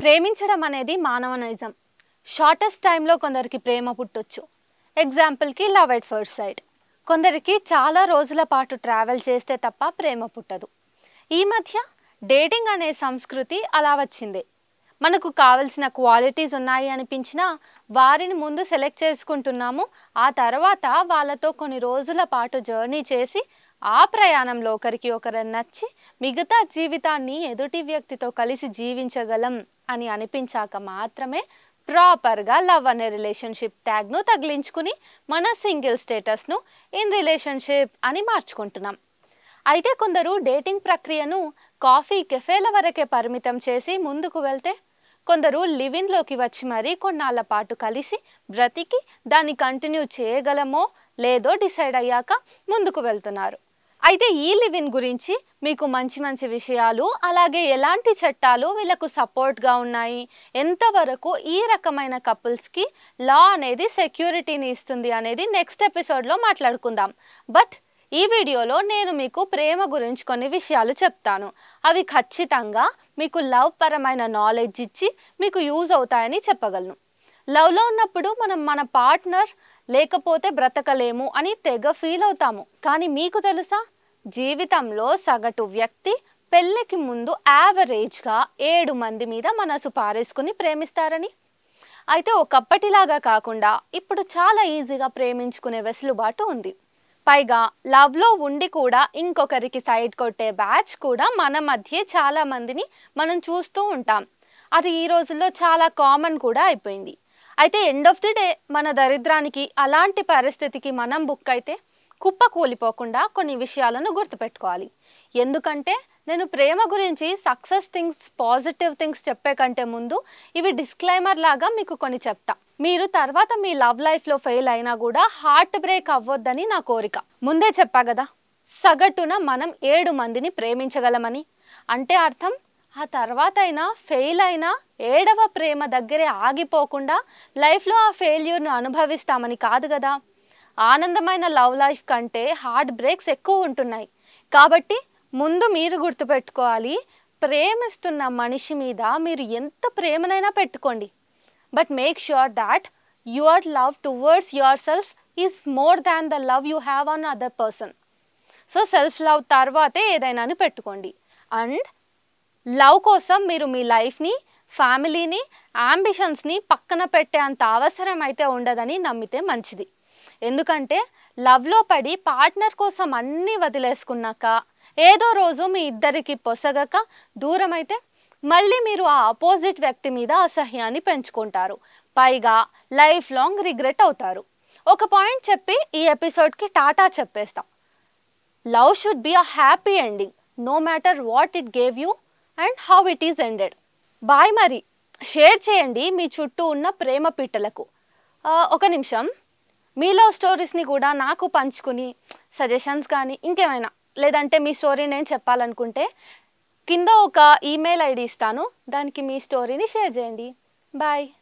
ప్రేమించడం అనేది మానవ నైజం షార్టెస్ట్ టైంలో కొందరికి ప్రేమ పుట్టొచ్చు ఎగ్జాంపుల్కి లవ్ ఎట్ ఫస్ట్ సైడ్ కొందరికి చాలా రోజుల పాటు ట్రావెల్ చేస్తే తప్ప ప్రేమ పుట్టదు ఈ మధ్య డేటింగ్ అనే సంస్కృతి అలా వచ్చింది మనకు కావలసిన క్వాలిటీస్ ఉన్నాయి అనిపించినా వారిని ముందు సెలెక్ట్ చేసుకుంటున్నాము ఆ తర్వాత వాళ్ళతో కొన్ని రోజుల పాటు జర్నీ చేసి ఆ ప్రయాణంలో ఒకరికి ఒకరు నచ్చి మిగతా జీవితాన్ని ఎదుటి వ్యక్తితో కలిసి జీవించగలం అని అనిపించాక మాత్రమే ప్రాపర్గా లవ్ అనే రిలేషన్షిప్ ట్యాగ్ను తగిలించుకుని మన సింగిల్ స్టేటస్ను ఇన్ రిలేషన్షిప్ అని మార్చుకుంటున్నాం అయితే కొందరు డేటింగ్ ప్రక్రియను కాఫీ కెఫేల వరకే పరిమితం చేసి ముందుకు వెళ్తే కొందరు లివిన్లోకి వచ్చి మరీ కొన్నాళ్ళ పాటు కలిసి బ్రతికి దాన్ని కంటిన్యూ చేయగలమో లేదో డిసైడ్ అయ్యాక ముందుకు వెళ్తున్నారు అయితే ఈ లివిన్ గురించి మీకు మంచి మంచి విషయాలు అలాగే ఎలాంటి చట్టాలు వీళ్ళకు సపోర్ట్గా ఉన్నాయి ఎంతవరకు ఈ రకమైన కపుల్స్కి లా అనేది సెక్యూరిటీని ఇస్తుంది అనేది నెక్స్ట్ ఎపిసోడ్లో మాట్లాడుకుందాం బట్ ఈ వీడియోలో నేను మీకు ప్రేమ గురించి కొన్ని విషయాలు చెప్తాను అవి ఖచ్చితంగా మీకు లవ్ పరమైన నాలెడ్జ్ ఇచ్చి మీకు యూజ్ అవుతాయని చెప్పగలను లవ్లో ఉన్నప్పుడు మనం మన పార్ట్నర్ లేకపోతే బ్రతకలేము అని తెగ ఫీల్ అవుతాము కానీ మీకు తెలుసా జీవితంలో సగటు వ్యక్తి పెళ్ళికి ముందు యావరేజ్గా ఏడు మంది మీద మనసు పారేసుకుని ప్రేమిస్తారని అయితే ఒకప్పటిలాగా కాకుండా ఇప్పుడు చాలా ఈజీగా ప్రేమించుకునే వెసులుబాటు ఉంది పైగా లవ్లో ఉండి కూడా ఇంకొకరికి సైడ్ కొట్టే బ్యాచ్ కూడా మన మధ్య చాలా మందిని మనం చూస్తూ ఉంటాం అది ఈ రోజుల్లో చాలా కామన్ కూడా అయిపోయింది అయితే ఎండ్ ఆఫ్ ది డే మన దరిద్రానికి అలాంటి పరిస్థితికి మనం బుక్ అయితే కుప్ప కూలిపోకుండా కొన్ని విషయాలను గుర్తుపెట్టుకోవాలి ఎందుకంటే నేను ప్రేమ గురించి సక్సెస్ థింగ్స్ పాజిటివ్ థింగ్స్ చెప్పే కంటే ముందు ఇవి డిస్క్లైమర్ లాగా మీకు కొన్ని చెప్తా మీరు తర్వాత మీ లవ్ లైఫ్లో ఫెయిల్ అయినా కూడా హార్ట్ బ్రేక్ అవ్వద్దని నా కోరిక ముందే చెప్పా కదా సగటున మనం ఏడు మందిని ప్రేమించగలమని అంటే అర్థం ఆ తర్వాత అయినా ఫెయిల్ అయినా ఏడవ ప్రేమ దగ్గరే ఆగిపోకుండా లైఫ్లో ఆ ఫెయిల్యూర్ను అనుభవిస్తామని కాదు కదా ఆనందమైన లవ్ లైఫ్ కంటే హార్ట్ బ్రేక్స్ ఎక్కువ ఉంటున్నాయి కాబట్టి ముందు మీరు గుర్తుపెట్టుకోవాలి ప్రేమిస్తున్న మనిషి మీద మీరు ఎంత ప్రేమనైనా పెట్టుకోండి but make sure that your love towards yourself is more than the love you have on other person. So self love తర్వాతే ఏదైనా అని పెట్టుకోండి అండ్ లవ్ కోసం మీరు మీ లైఫ్ని ఫ్యామిలీని అంబిషన్స్ని పక్కన పెట్టే అంత అవసరం అయితే ఉండదని నమ్మితే మంచిది ఎందుకంటే లవ్లో పడి పార్ట్నర్ కోసం అన్నీ వదిలేసుకున్నాక ఏదో రోజు మీ ఇద్దరికి పొసగక దూరం అయితే మళ్ళీ మీరు ఆ అపోజిట్ వ్యక్తి మీద అసహ్యాన్ని పెంచుకుంటారు పైగా లైఫ్ లాంగ్ రిగ్రెట్ అవుతారు ఒక పాయింట్ చెప్పి ఈ ఎపిసోడ్కి టాటా చెప్పేస్తాం love should be a happy ending no matter what it gave you and how it is ended bye మరి షేర్ చేయండి మీ చుట్టూ ఉన్న ప్రేమ పిట్టలకు ఒక నిమిషం మీ లవ్ స్టోరీస్ని కూడా నాకు పంచుకుని సజెషన్స్ కానీ ఇంకేమైనా లేదంటే మీ స్టోరీ నేను చెప్పాలనుకుంటే కింద ఒక ఈమెయిల్ ఐడి ఇస్తాను దానికి మీ స్టోరీని షేర్ చేయండి బాయ్